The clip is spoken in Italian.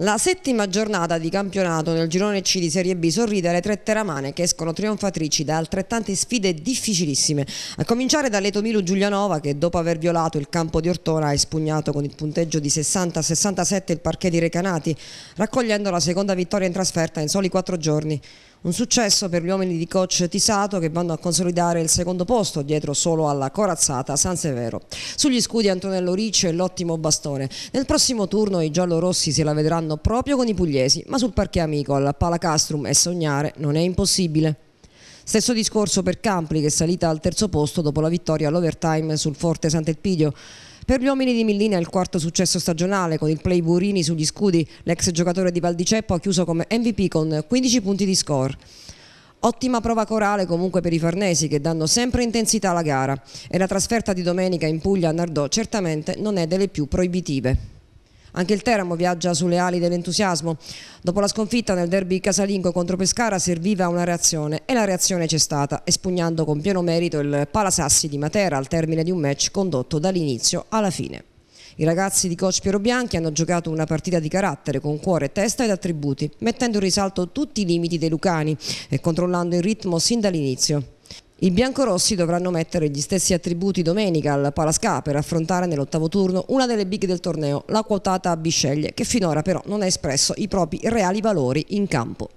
La settima giornata di campionato nel girone C di Serie B sorride alle tre teramane che escono trionfatrici da altrettante sfide difficilissime, a cominciare da Giulianova che dopo aver violato il campo di Ortona ha espugnato con il punteggio di 60-67 il parquet di Recanati, raccogliendo la seconda vittoria in trasferta in soli quattro giorni. Un successo per gli uomini di coach Tisato che vanno a consolidare il secondo posto dietro solo alla corazzata San Severo. Sugli scudi Antonello Ricci e l'ottimo bastone. Nel prossimo turno i giallorossi se la vedranno proprio con i pugliesi, ma sul parquet amico al Palacastrum e sognare non è impossibile. Stesso discorso per Campli che è salita al terzo posto dopo la vittoria all'overtime sul Forte Sant'Elpidio. Per gli uomini di Millina è il quarto successo stagionale con il play Burini sugli scudi. L'ex giocatore di Valdiceppo ha chiuso come MVP con 15 punti di score. Ottima prova corale comunque per i farnesi che danno sempre intensità alla gara e la trasferta di domenica in Puglia a Nardò certamente non è delle più proibitive. Anche il Teramo viaggia sulle ali dell'entusiasmo. Dopo la sconfitta nel derby casalingo contro Pescara serviva una reazione e la reazione c'è stata, espugnando con pieno merito il Palasassi di Matera al termine di un match condotto dall'inizio alla fine. I ragazzi di coach Piero Bianchi hanno giocato una partita di carattere con cuore, testa ed attributi, mettendo in risalto tutti i limiti dei Lucani e controllando il ritmo sin dall'inizio. I biancorossi dovranno mettere gli stessi attributi domenica al Palasca per affrontare nell'ottavo turno una delle big del torneo, la quotata Bisceglie, che finora però non ha espresso i propri reali valori in campo.